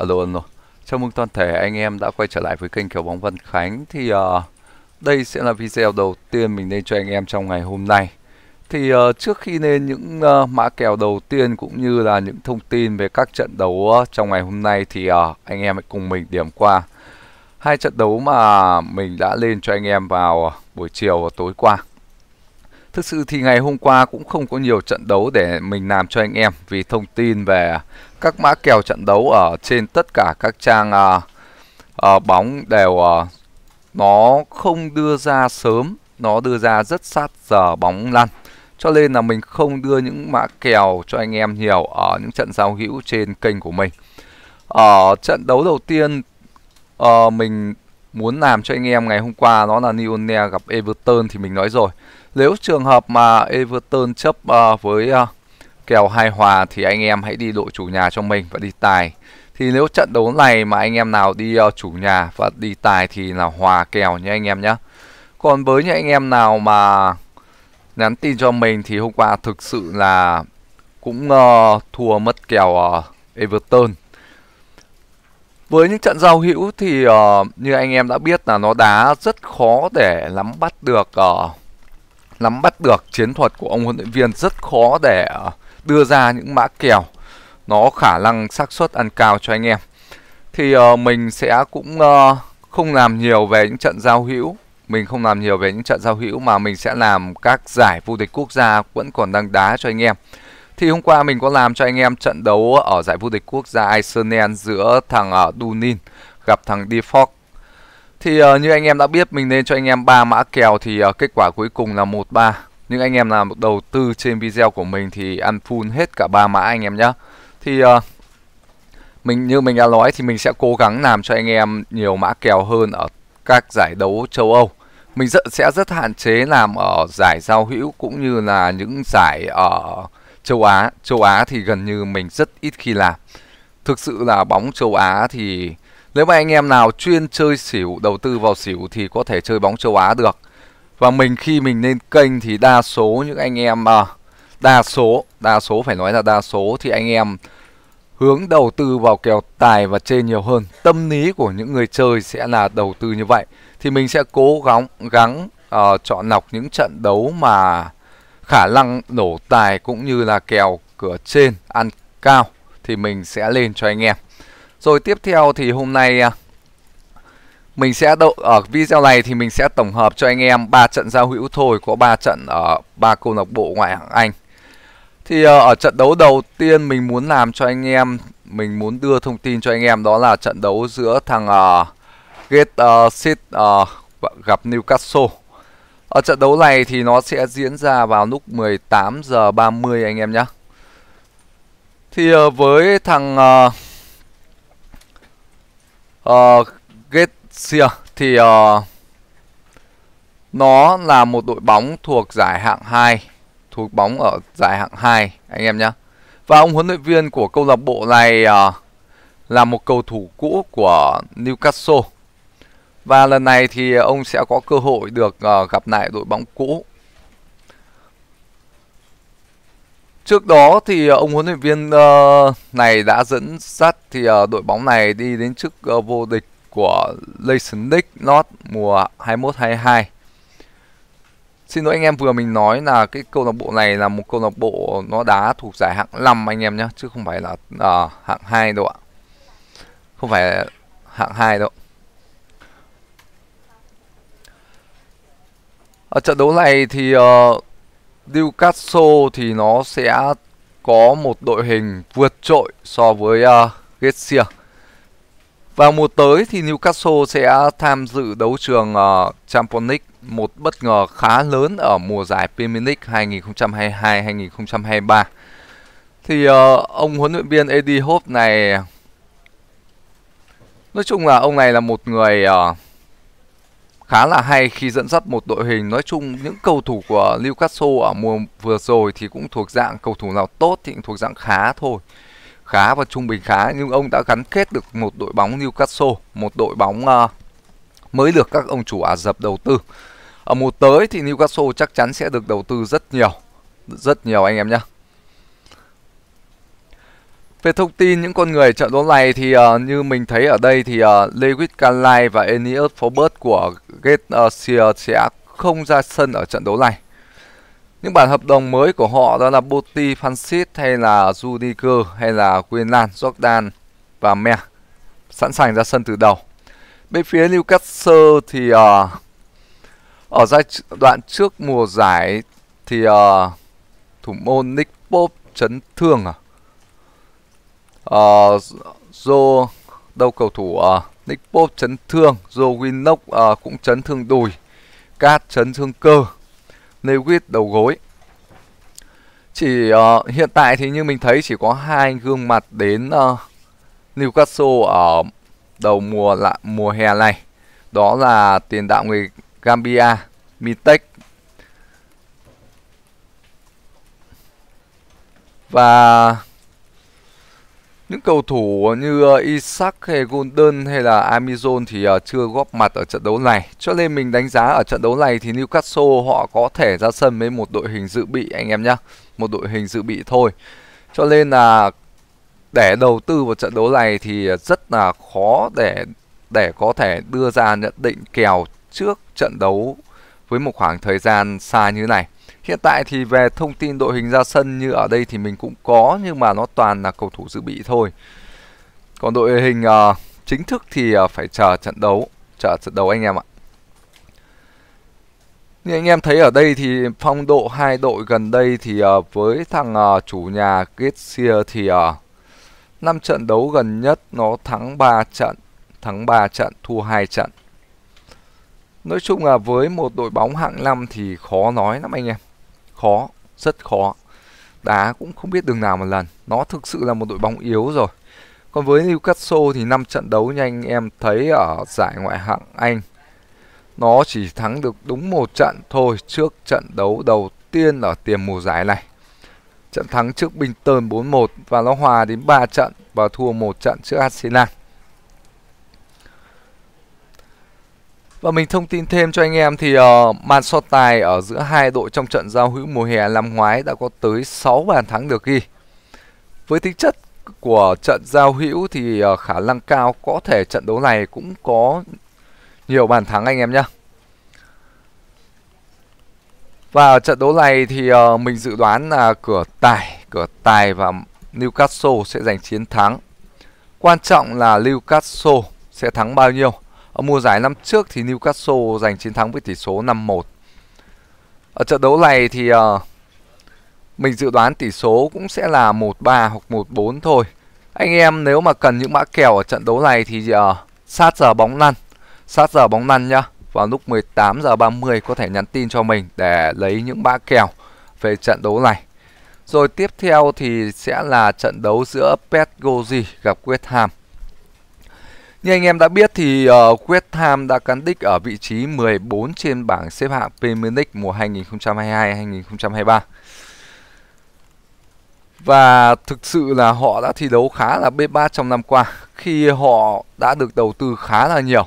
Alo alo. Chào mừng toàn thể anh em đã quay trở lại với kênh Kiểu bóng Văn Khánh. Thì uh, đây sẽ là video đầu tiên mình lên cho anh em trong ngày hôm nay. Thì uh, trước khi lên những uh, mã kèo đầu tiên cũng như là những thông tin về các trận đấu uh, trong ngày hôm nay thì uh, anh em hãy cùng mình điểm qua hai trận đấu mà mình đã lên cho anh em vào buổi chiều và tối qua. Thực sự thì ngày hôm qua cũng không có nhiều trận đấu để mình làm cho anh em vì thông tin về các mã kèo trận đấu ở trên tất cả các trang à, à, bóng đều à, nó không đưa ra sớm nó đưa ra rất sát giờ bóng lăn cho nên là mình không đưa những mã kèo cho anh em nhiều ở những trận giao hữu trên kênh của mình ở trận đấu đầu tiên uh, mình muốn làm cho anh em ngày hôm qua đó là Lionel gặp Everton thì mình nói rồi nếu trường hợp mà Everton chấp uh, với uh, kèo hai hòa thì anh em hãy đi đội chủ nhà cho mình và đi tài. Thì nếu trận đấu này mà anh em nào đi uh, chủ nhà và đi tài thì là hòa kèo nha anh em nhé. Còn với những anh em nào mà nhắn tin cho mình thì hôm qua thực sự là cũng uh, thua mất kèo uh, Everton. Với những trận giao hữu thì uh, như anh em đã biết là nó đá rất khó để nắm bắt được uh, nắm bắt được chiến thuật của ông huấn luyện viên rất khó để uh, đưa ra những mã kèo nó khả năng xác suất ăn cao cho anh em thì uh, mình sẽ cũng uh, không làm nhiều về những trận giao hữu mình không làm nhiều về những trận giao hữu mà mình sẽ làm các giải vô địch quốc gia vẫn còn đang đá cho anh em thì hôm qua mình có làm cho anh em trận đấu ở giải vô địch quốc gia Iceland giữa thằng uh, Dunin gặp thằng Defox thì uh, như anh em đã biết mình nên cho anh em ba mã kèo thì uh, kết quả cuối cùng là 1-3 những anh em nào đầu tư trên video của mình thì ăn full hết cả ba mã anh em nhé thì uh, mình như mình đã nói thì mình sẽ cố gắng làm cho anh em nhiều mã kèo hơn ở các giải đấu châu Âu mình rất, sẽ rất hạn chế làm ở giải giao hữu cũng như là những giải ở châu Á châu Á thì gần như mình rất ít khi làm thực sự là bóng châu Á thì nếu mà anh em nào chuyên chơi xỉu đầu tư vào xỉu thì có thể chơi bóng châu Á được và mình khi mình lên kênh thì đa số những anh em à, đa số đa số phải nói là đa số thì anh em hướng đầu tư vào kèo tài và trên nhiều hơn tâm lý của những người chơi sẽ là đầu tư như vậy thì mình sẽ cố gắng gắng uh, chọn lọc những trận đấu mà khả năng nổ tài cũng như là kèo cửa trên ăn cao thì mình sẽ lên cho anh em rồi tiếp theo thì hôm nay uh, mình sẽ đậu ở video này thì mình sẽ tổng hợp cho anh em ba trận giao hữu thôi, có ba trận ở ba câu lạc bộ ngoại hạng Anh. Thì ờ, ở trận đấu đầu tiên mình muốn làm cho anh em, mình muốn đưa thông tin cho anh em đó là trận đấu giữa thằng uh, Gate uh, uh, gặp Newcastle. Ở trận đấu này thì nó sẽ diễn ra vào lúc 18 giờ 30 anh em nhé. Thì uh, với thằng uh, uh, Sierra thì uh, nó là một đội bóng thuộc giải hạng 2, thuộc bóng ở giải hạng 2 anh em nhé. Và ông huấn luyện viên của câu lạc bộ này uh, là một cầu thủ cũ của Newcastle. Và lần này thì ông sẽ có cơ hội được uh, gặp lại đội bóng cũ. Trước đó thì ông huấn luyện viên uh, này đã dẫn dắt thì uh, đội bóng này đi đến chức uh, vô địch của Nation League North mùa 21-22. Xin lỗi anh em vừa mình nói là cái câu lạc bộ này là một câu lạc bộ nó đá thuộc giải hạng 5 anh em nhé chứ không phải là à, hạng 2 đâu ạ. Không phải hạng 2 đâu. Ở trận đấu này thì uh, Newcastle thì nó sẽ có một đội hình vượt trội so với uh, ờ, Getsia. Vào mùa tới thì Newcastle sẽ tham dự đấu trường uh, Champions League, một bất ngờ khá lớn ở mùa giải Premier League 2022-2023. Thì uh, ông huấn luyện viên Eddie Hope này nói chung là ông này là một người uh, khá là hay khi dẫn dắt một đội hình. Nói chung những cầu thủ của Newcastle ở mùa vừa rồi thì cũng thuộc dạng cầu thủ nào tốt thì cũng thuộc dạng khá thôi khá và trung bình khá nhưng ông đã gắn kết được một đội bóng Newcastle, một đội bóng uh, mới được các ông chủ Ả Rập đầu tư. Ở mùa tới thì Newcastle chắc chắn sẽ được đầu tư rất nhiều, rất nhiều anh em nhé. Về thông tin những con người trận đấu này thì uh, như mình thấy ở đây thì uh, Lewis Calai và Enios Forbert của Gate uh, sẽ không ra sân ở trận đấu này. Những bản hợp đồng mới của họ đó là Botti, Francis hay là Judiger hay là Quinlan, Jordan và Mer sẵn sàng ra sân từ đầu. Bên phía Newcastle thì uh, ở giai đoạn trước mùa giải thì uh, thủ môn Nick Pope chấn thương à. Uh, Joe đâu cầu thủ uh, Nick Pope chấn thương, Joe Winnock uh, cũng chấn thương đùi, Cat chấn thương cơ. Newgate đầu gối chỉ uh, hiện tại thì như mình thấy chỉ có hai gương mặt đến uh, Newcastle ở đầu mùa lạ mùa hè này đó là tiền đạo người Gambia Mitek và những cầu thủ như ờ, Isaac hay Golden hay là Amazon thì ờ, chưa góp mặt ở trận đấu này. Cho nên mình đánh giá ở trận đấu này thì Newcastle họ có thể ra sân với một đội hình dự bị anh em nhé. Một đội hình dự bị thôi. Cho nên là để đầu tư vào trận đấu này thì rất là khó để để có thể đưa ra nhận định kèo trước trận đấu với một khoảng thời gian xa như này. Hiện tại thì về thông tin đội hình ra sân như ở đây thì mình cũng có nhưng mà nó toàn là cầu thủ dự bị thôi. Còn đội hình uh, chính thức thì uh, phải chờ trận đấu, chờ trận đấu anh em ạ. Như anh em thấy ở đây thì phong độ hai đội gần đây thì uh, với thằng uh, chủ nhà Getsia thì uh, 5 trận đấu gần nhất nó thắng 3 trận, thắng 3 trận, thua 2 trận. Nói chung là với một đội bóng hạng 5 thì khó nói lắm anh em khó, rất khó. Đá cũng không biết đường nào một lần. Nó thực sự là một đội bóng yếu rồi. Còn với Newcastle thì năm trận đấu như anh em thấy ở giải ngoại hạng Anh nó chỉ thắng được đúng một trận thôi trước trận đấu đầu tiên ở tiền mùa giải này. Trận thắng trước Bình Tơn 4-1 và nó hòa đến 3 trận và thua một trận trước Arsenal. Và mình thông tin thêm cho anh em thì uh, ờ, màn so tài ở giữa hai đội trong trận giao hữu mùa hè năm ngoái đã có tới 6 bàn thắng được ghi. Với tính chất của trận giao hữu thì uh, khả năng cao có thể trận đấu này cũng có nhiều bàn thắng anh em nhé. Và trận đấu này thì uh, mình dự đoán là cửa tài, cửa tài và Newcastle sẽ giành chiến thắng. Quan trọng là Newcastle sẽ thắng bao nhiêu ở mùa giải năm trước thì Newcastle giành chiến thắng với tỷ số 5-1. Ở trận đấu này thì uh, mình dự đoán tỷ số cũng sẽ là 1-3 hoặc 1-4 thôi. Anh em nếu mà cần những mã kèo ở trận đấu này thì uh, sát giờ bóng lăn, sát giờ bóng lăn nhá. Vào lúc 18 giờ 30 có thể nhắn tin cho mình để lấy những mã kèo về trận đấu này. Rồi tiếp theo thì sẽ là trận đấu giữa Pet Gozi gặp West Ham. Như anh em đã biết thì uh, West Ham đã cán đích ở vị trí 14 trên bảng xếp hạng Premier League mùa 2022-2023. Và thực sự là họ đã thi đấu khá là bê bát trong năm qua khi họ đã được đầu tư khá là nhiều.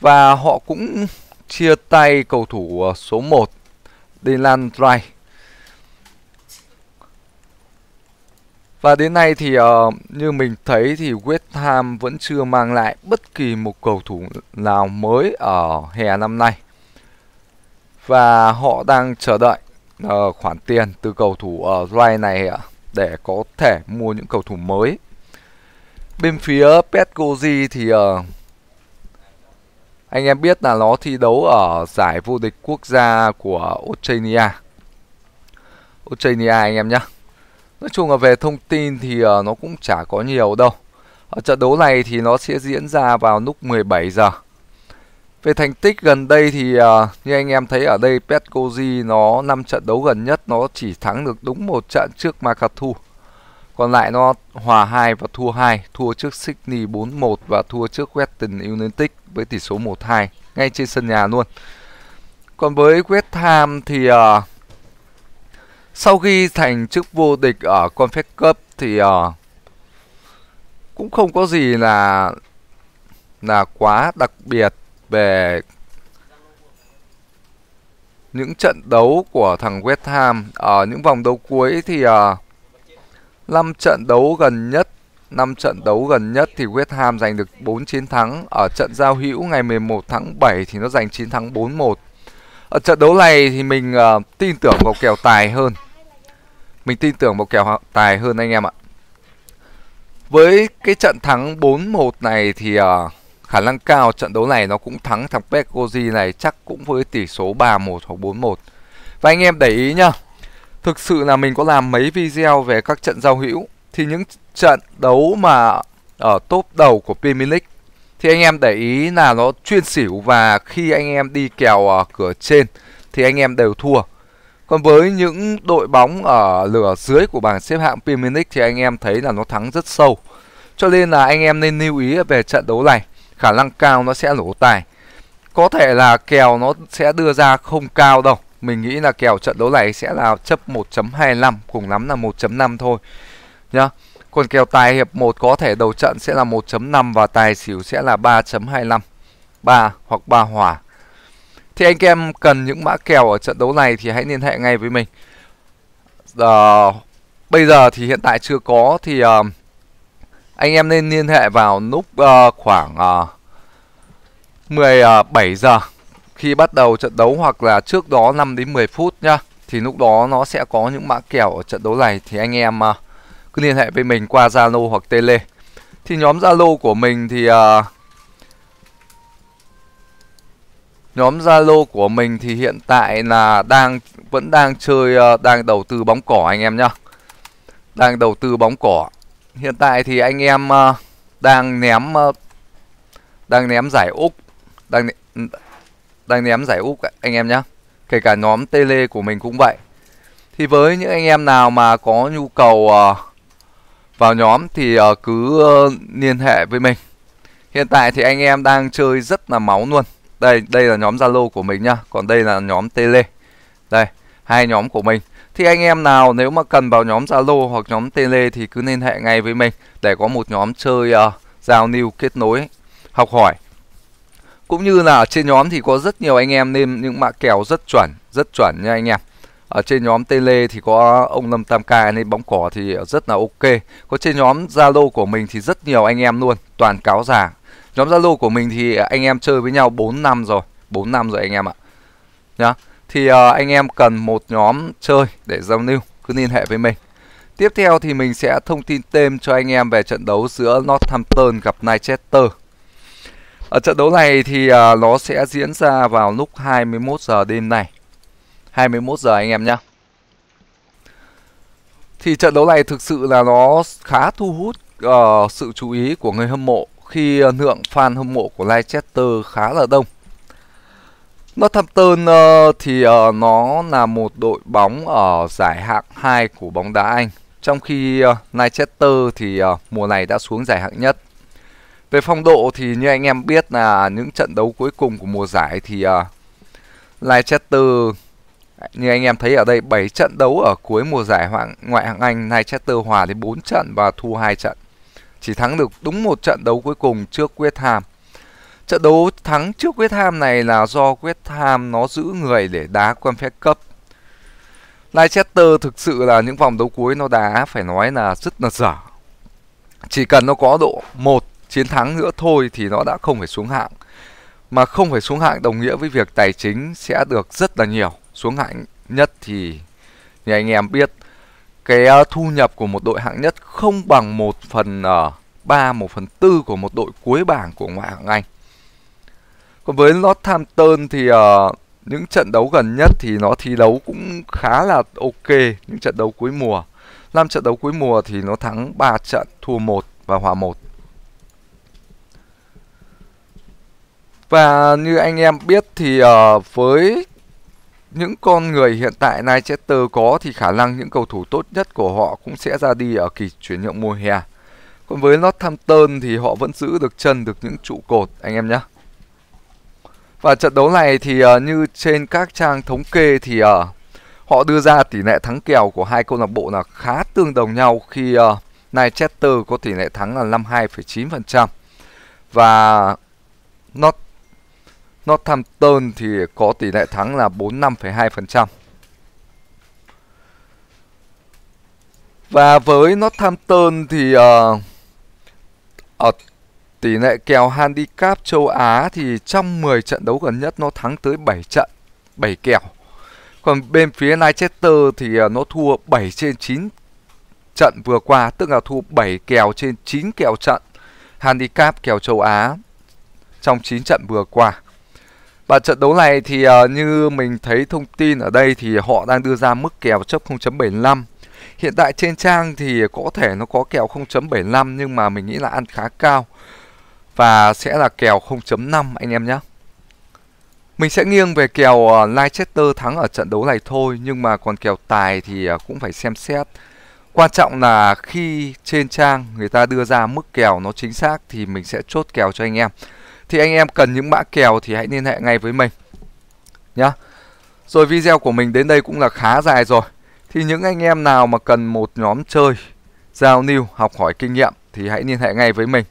Và họ cũng chia tay cầu thủ ờ, số 1 Dylan Wright Và đến nay thì uh, như mình thấy thì West Ham vẫn chưa mang lại bất kỳ một cầu thủ nào mới ở hè năm nay. Và họ đang chờ đợi uh, khoản tiền từ cầu thủ ở uh, Rai này uh, để có thể mua những cầu thủ mới. Bên phía Petgozi thì uh, anh em biết là nó thi đấu ở giải vô địch quốc gia của Australia. Australia anh em nhé nói chung là về thông tin thì ờ, nó cũng chả có nhiều đâu ở trận đấu này thì nó sẽ diễn ra vào lúc 17 giờ về thành tích gần đây thì uh, như anh em thấy ở đây Petcozy nó 5 trận đấu gần nhất nó chỉ thắng được đúng một trận trước Macatu. Còn lại nó hòa 2 và thua 2, thua trước Sydney 4-1 và thua trước Western United với tỷ số 1-2 ngay trên sân nhà luôn. Còn với West Ham thì uh, sau khi thành chức vô địch ở Confed Cup thì uh, cũng không có gì là là quá đặc biệt về những trận đấu của thằng West Ham ở ờ, những vòng đấu cuối thì uh, ờ, 5 trận đấu gần nhất 5 trận đấu gần nhất thì West Ham giành được 4 chiến thắng ở trận giao hữu ngày 11 tháng 7 thì nó giành chiến thắng 4-1 ở ờ, trận đấu này thì mình uh, tin tưởng vào kèo tài hơn. Mình tin tưởng vào kèo tài hơn anh em ạ. Với cái trận thắng 4-1 này thì uh, khả năng cao trận đấu này nó cũng thắng thằng Pekoji này chắc cũng với tỷ số 3-1 hoặc 4-1. Và anh em để ý nhá. Thực sự là mình có làm mấy video về các trận giao hữu thì những trận đấu mà ở top đầu của Premier League thì anh em để ý là nó chuyên xỉu và khi anh em đi kèo ở cửa trên thì anh em đều thua. Còn với những đội bóng ở lửa dưới của bảng xếp hạng Premier League thì anh em thấy là nó thắng rất sâu. Cho nên là anh em nên lưu ý về trận đấu này, khả năng cao nó sẽ lỗ tài. Có thể là kèo nó sẽ đưa ra không cao đâu. Mình nghĩ là kèo trận đấu này sẽ là chấp 1.25 cùng lắm là 1.5 thôi. Nhá. Còn kèo tài hiệp 1 có thể đầu trận sẽ là 1.5 và tài xỉu sẽ là 3.25. 3 hoặc 3 hòa. Thì anh em cần những mã kèo ở trận đấu này thì hãy liên hệ ngay với mình. Giờ uh, bây giờ thì hiện tại chưa có thì uh, anh em nên liên hệ vào lúc uh, ờ, khoảng uh, ờ, 17 giờ khi bắt đầu trận đấu hoặc là trước đó 5 đến 10 phút nhá. Thì lúc đó nó sẽ có những mã kèo ở trận đấu này thì anh em uh, cứ liên hệ với mình qua Zalo hoặc Tele. Thì nhóm Zalo của mình thì uh, nhóm Zalo của mình thì hiện tại là đang vẫn đang chơi uh, đang đầu tư bóng cỏ anh em nhá. Đang đầu tư bóng cỏ. Hiện tại thì anh em uh, đang ném uh, đang ném giải Úc, đang ừ, đang ném giải Úc anh em nhá. Kể cả nhóm Tele của mình cũng vậy. Thì với những anh em nào mà có nhu cầu uh, vào nhóm thì uh, cứ uh, liên hệ với mình hiện tại thì anh em đang chơi rất là máu luôn đây đây là nhóm zalo của mình nhá còn đây là nhóm tele đây hai nhóm của mình thì anh em nào nếu mà cần vào nhóm zalo hoặc nhóm tele thì cứ liên hệ ngay với mình để có một nhóm chơi uh, giao lưu kết nối học hỏi cũng như là trên nhóm thì có rất nhiều anh em nên những mã kèo rất chuẩn rất chuẩn nha anh em ở trên nhóm tele thì có ông lâm tam cai nên bóng cỏ thì rất là ok có trên nhóm zalo của mình thì rất nhiều anh em luôn toàn cáo giả nhóm zalo của mình thì anh em chơi với nhau 4 năm rồi 4 năm rồi anh em ạ nhá thì uh, anh em cần một nhóm chơi để giao lưu cứ liên hệ với mình tiếp theo thì mình sẽ thông tin thêm cho anh em về trận đấu giữa Northampton gặp Leicester ở trận đấu này thì uh, nó sẽ diễn ra vào lúc 21 giờ đêm này 21 giờ anh em nhé thì trận đấu này thực sự là nó khá thu hút uh, sự chú ý của người hâm mộ khi uh, lượng fan hâm mộ của Leicester khá là đông. Northampton uh, thì uh, nó là một đội bóng ở giải hạng 2 của bóng đá Anh, trong khi uh, Leicester thì uh, mùa này đã xuống giải hạng nhất. Về phong độ thì như anh em biết là những trận đấu cuối cùng của mùa giải thì uh, Leicester như anh em thấy ở đây 7 trận đấu ở cuối mùa giải ngoại hạng Anh, Leicester hòa đến 4 trận và thua 2 trận. Chỉ thắng được đúng một trận đấu cuối cùng trước West Ham. Trận đấu thắng trước West Ham này là do West Ham nó giữ người để đá phép cấp Leicester thực sự là những vòng đấu cuối nó đá phải nói là rất là dở. Chỉ cần nó có độ một chiến thắng nữa thôi thì nó đã không phải xuống hạng. Mà không phải xuống hạng đồng nghĩa với việc tài chính sẽ được rất là nhiều xuống hạng nhất thì như anh em biết cái ờ, thu nhập của một đội hạng nhất không bằng một phần ờ, ba một phần tư của một đội cuối bảng của ngoại hạng Anh. Còn với Northampton thì uh, những trận đấu gần nhất thì nó thi đấu cũng khá là ok những trận đấu cuối mùa. 5 trận đấu cuối mùa thì nó thắng 3 trận, thua 1 và hòa 1. Và như anh em biết thì uh, với những con người hiện tại nay sẽ có thì khả năng những cầu thủ tốt nhất của họ cũng sẽ ra đi ở kỳ chuyển nhượng mùa hè. Còn với Northampton thì họ vẫn giữ được chân được những trụ cột anh em nhé. Và trận đấu này thì uh, như trên các trang thống kê thì uh, họ đưa ra tỷ lệ thắng kèo của hai câu lạc bộ là khá tương đồng nhau khi uh, Leicester có tỷ lệ thắng là 52,9% và North Northampton thì có tỷ lệ thắng là 45,2%. Và với Northampton thì uh, ở tỷ lệ kèo handicap châu Á thì trong 10 trận đấu gần nhất nó thắng tới 7 trận, 7 kèo. Còn bên phía Leicester thì ờ, nó thua 7 trên 9 trận vừa qua, tức là thua 7 kèo trên 9 kèo trận handicap kèo châu Á trong 9 trận vừa qua. Và trận đấu này thì uh, như mình thấy thông tin ở đây thì họ đang đưa ra mức kèo chấp 0.75. Hiện tại trên trang thì có thể nó có kèo 0.75 nhưng mà mình nghĩ là ăn khá cao. Và sẽ là kèo 0.5 anh em nhé. Mình sẽ nghiêng về kèo uh, Leicester thắng ở trận đấu này thôi nhưng mà còn kèo tài thì uh, cũng phải xem xét. Quan trọng là khi trên trang người ta đưa ra mức kèo nó chính xác thì mình sẽ chốt kèo cho anh em thì anh em cần những mã kèo thì hãy liên hệ ngay với mình nhá. Rồi video của mình đến đây cũng là khá dài rồi. Thì những anh em nào mà cần một nhóm chơi giao lưu học hỏi kinh nghiệm thì hãy liên hệ ngay với mình.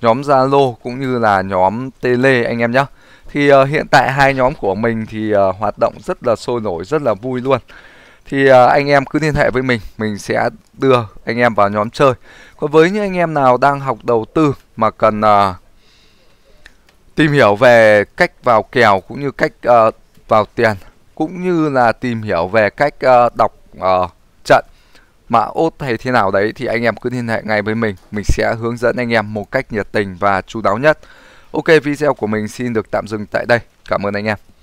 Nhóm Zalo cũng như là nhóm Tele anh em nhé. Thì uh, hiện tại hai nhóm của mình thì uh, hoạt động rất là sôi nổi, rất là vui luôn. Thì uh, anh em cứ liên hệ với mình, mình sẽ đưa anh em vào nhóm chơi. Còn với những anh em nào đang học đầu tư mà cần uh, tìm hiểu về cách vào kèo cũng như cách uh, vào tiền cũng như là tìm hiểu về cách uh, đọc uh, trận mã ốt hay thế nào đấy thì anh em cứ liên hệ ngay với mình mình sẽ hướng dẫn anh em một cách nhiệt tình và chú đáo nhất ok video của mình xin được tạm dừng tại đây cảm ơn anh em